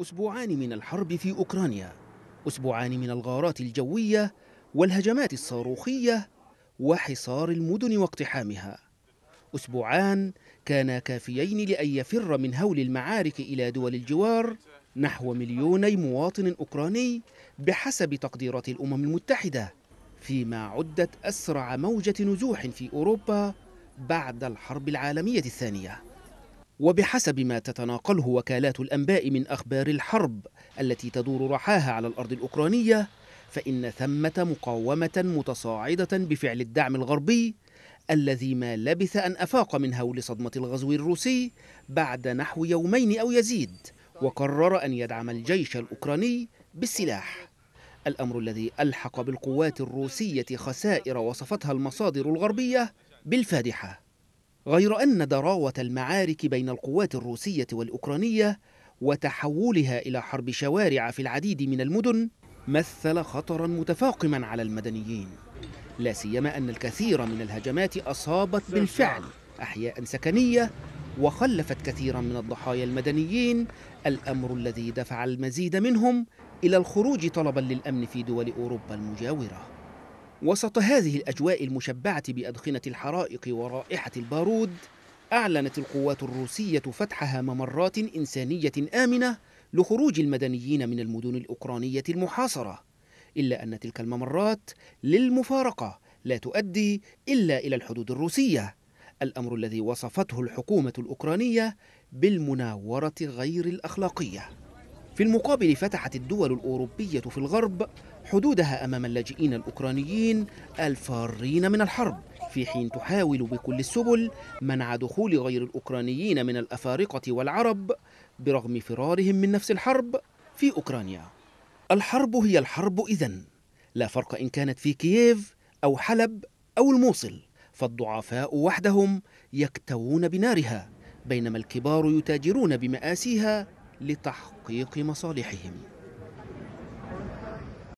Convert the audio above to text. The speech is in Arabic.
أسبوعان من الحرب في أوكرانيا أسبوعان من الغارات الجوية والهجمات الصاروخية وحصار المدن واقتحامها أسبوعان كانا كافيين لأن يفر من هول المعارك إلى دول الجوار نحو مليوني مواطن أوكراني بحسب تقديرات الأمم المتحدة فيما عدت أسرع موجة نزوح في أوروبا بعد الحرب العالمية الثانية وبحسب ما تتناقله وكالات الأنباء من أخبار الحرب التي تدور رحاها على الأرض الأوكرانية فإن ثمة مقاومة متصاعدة بفعل الدعم الغربي الذي ما لبث أن أفاق من هول صدمة الغزو الروسي بعد نحو يومين أو يزيد وقرر أن يدعم الجيش الأوكراني بالسلاح الأمر الذي ألحق بالقوات الروسية خسائر وصفتها المصادر الغربية بالفادحة غير أن ضراوة المعارك بين القوات الروسية والأوكرانية وتحولها إلى حرب شوارع في العديد من المدن مثل خطرا متفاقما على المدنيين لا سيما أن الكثير من الهجمات أصابت بالفعل أحياء سكنية وخلفت كثيرا من الضحايا المدنيين الأمر الذي دفع المزيد منهم إلى الخروج طلبا للأمن في دول أوروبا المجاورة وسط هذه الأجواء المشبعة بأدخنة الحرائق ورائحة البارود أعلنت القوات الروسية فتحها ممرات إنسانية آمنة لخروج المدنيين من المدن الأوكرانية المحاصرة إلا أن تلك الممرات للمفارقة لا تؤدي إلا إلى الحدود الروسية الأمر الذي وصفته الحكومة الأوكرانية بالمناورة غير الأخلاقية في المقابل فتحت الدول الأوروبية في الغرب حدودها أمام اللاجئين الأوكرانيين الفارين من الحرب في حين تحاول بكل السبل منع دخول غير الأوكرانيين من الأفارقة والعرب برغم فرارهم من نفس الحرب في أوكرانيا الحرب هي الحرب إذن لا فرق إن كانت في كييف أو حلب أو الموصل فالضعفاء وحدهم يكتوون بنارها بينما الكبار يتاجرون بمآسيها لتحقيق مصالحهم